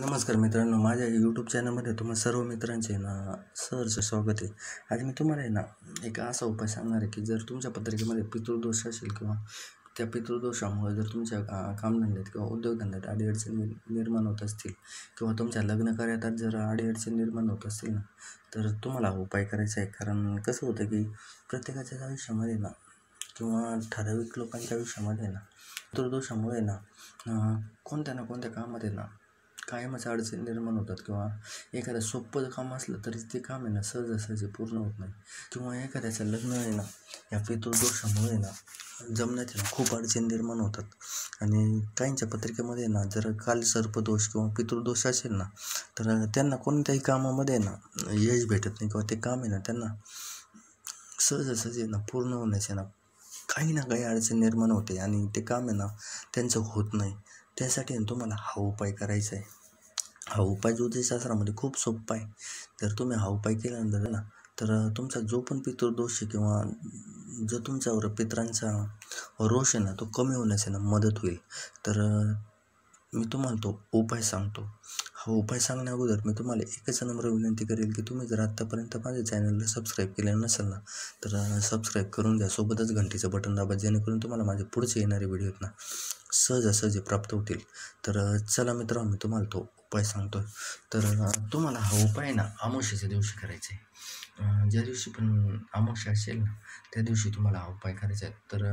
नमस्कार मित्रांनो माझ्या यूट्यूब चॅनलमध्ये तुम्हा सर्व मित्रांचे ना सरचं स्वागत आहे आज मी तुम्हाला आहे ना एक असा उपाय सांगणार आहे की जर तुमच्या पत्रिकेमध्ये पितृदोष असेल किंवा त्या पितृदोषामुळे जर तुमच्या कामधंद्यात किंवा उद्योगधंद्यात अडीअडचणी निर्माण होत असतील किंवा तुमच्या लग्न कार्यात जर अडीअडचणी निर्माण होत असतील ना तर तुम्हाला उपाय करायचा आहे कारण कसं होतं की प्रत्येकाच्या आयुष्यामध्ये ना किंवा ठराविक लोकांच्या आयुष्यामध्ये ना पितृदोषामुळे ना कोणत्या ना कोणत्या कामात आहे ना कायमच अडचण निर्माण होतात किंवा एखादं सोपं काम असलं तरी ते काम आहे ना सहजासहजी पूर्ण होत नाही किंवा एखाद्याचं लग्न आहे ना या पितृदोषामुळे ना जमण्यात ना खूप अडचणी निर्माण होतात आणि काहींच्या पत्रिकेमध्ये ना जर काल सर्पदोष किंवा पितृदोष असेल ना तर त्यांना कोणत्याही कामामध्ये ना यश भेटत नाही किंवा ते काम आहे ना त्यांना सहजासहजी ना पूर्ण होण्याचे ना काही ना काही अडचण निर्माण होते आणि ते काम आहे ना त्यांचं होत नाही त्यासाठी तुम्हाला हा उपाय करायचा आहे हा उपाय ज्योतिषशास्त्रामध्ये खूप सोपा आहे जर तुम्ही हा उपाय केल्यानंतर ना तर तुमचा जो पण पितृदोष आहे किंवा जो तुमच्यावर पित्रांचा रोष आहे ना तो कमी होण्यास ना मदत होईल तर मी तुम्हाला तो उपाय सांगतो हा उपाय सांगण्या अगोदर मी तुम्हाला एकच नम्र विनंती करेल की तुम्ही जर आत्तापर्यंत माझ्या चॅनलला सबस्क्राईब केले नसेल ना तर सबस्क्राईब करून घ्या सोबतच घंटीचं बटन दाबा जेणेकरून तुम्हाला माझे पुढचे येणारे व्हिडिओत ना सहजासहजी प्राप्त होतील तर चला मित्र मी तुम्हाला तो उपाय सांगतो तर तुम्हाला हा उपाय ना आमोशाच्या दिवशी करायचा आहे ज्या दिवशी पण आमोशा असेल ना त्या दिवशी तुम्हाला हा उपाय करायचा आहे तर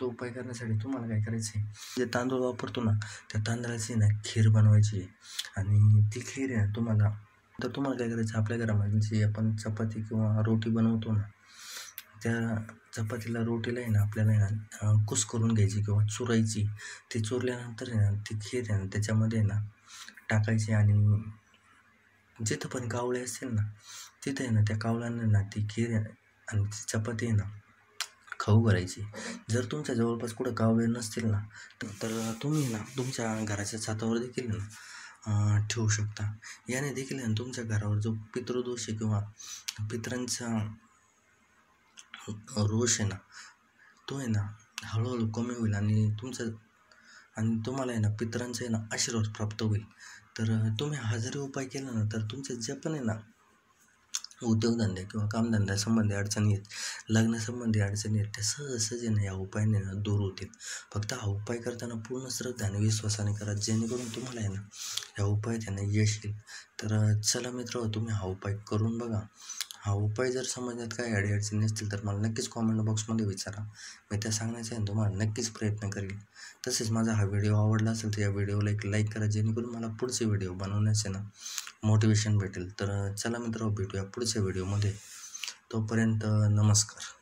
तो उपाय करण्यासाठी तुम्हाला काय करायचं आहे जे तांदूळ वापरतो ना त्या तांदळाची ना खीर बनवायची आणि ती खीर आहे तुम्हाला तर तुम्हाला काय करायचं आपल्या घरामध्ये जे आपण चपाती किंवा रोटी बनवतो ना त्या चपातीला रोटीला आहे ना आपल्याला ना कुस करून घ्यायची किंवा चुरायची ती चुरल्यानंतर आहे ना ती खीर आहे ना त्याच्यामध्ये ना टाकायची आणि जिथं पण कावळे असतील ना तिथे आहे ना त्या कावळ्यांना ना ती खीर आणि ती चपाती आहे ना खाऊ करायची जर तुमच्या जवळपास कुठं कावळे नसतील ना तर तुम्ही ना तुमच्या घराच्या छातावर देखील ना ठेवू शकता याने देखील तुमच्या घरावर जो पितृदोष आहे किंवा पित्रांचा रोष आहे ना तो आहे ना हळूहळू कमी होईल आणि तुमचं आणि तुम्हाला आहे ना पित्रांचा आहे ना आशीर्वाद प्राप्त होईल तर तुम्ही हा जरी उपाय केला ना तर तुमचं जे पण आहे ना उद्योगधंदे किंवा कामधंद्यासंबंधी अडचणी आहेत लग्नासंबंधी अडचणी आहेत त्या सहज या उपायाने ना दूर होतील फक्त हा उपाय करताना पूर्ण श्रद्धा विश्वासाने करा जेणेकरून तुम्हाला आहे ना या उपाय त्यांना यश येईल तर चला मित्र तुम्ही हा उपाय करून बघा हा उपाय जर समाजात काही अडचणी असतील तर मला नक्कीच कॉमेंट बॉक्समध्ये विचारा मी त्या सांगण्याचा आहे तुम्हाला नक्कीच प्रयत्न करेल तसेच माझा हा व्हिडिओ आवडला असेल तर या व्हिडिओला एक लाईक करा जेणेकरून मला पुढचे व्हिडिओ बनवण्याचे ना मोटिवेशन भेटेल तर चला मित्र भेटूया पुढच्या व्हिडिओमध्ये तोपर्यंत नमस्कार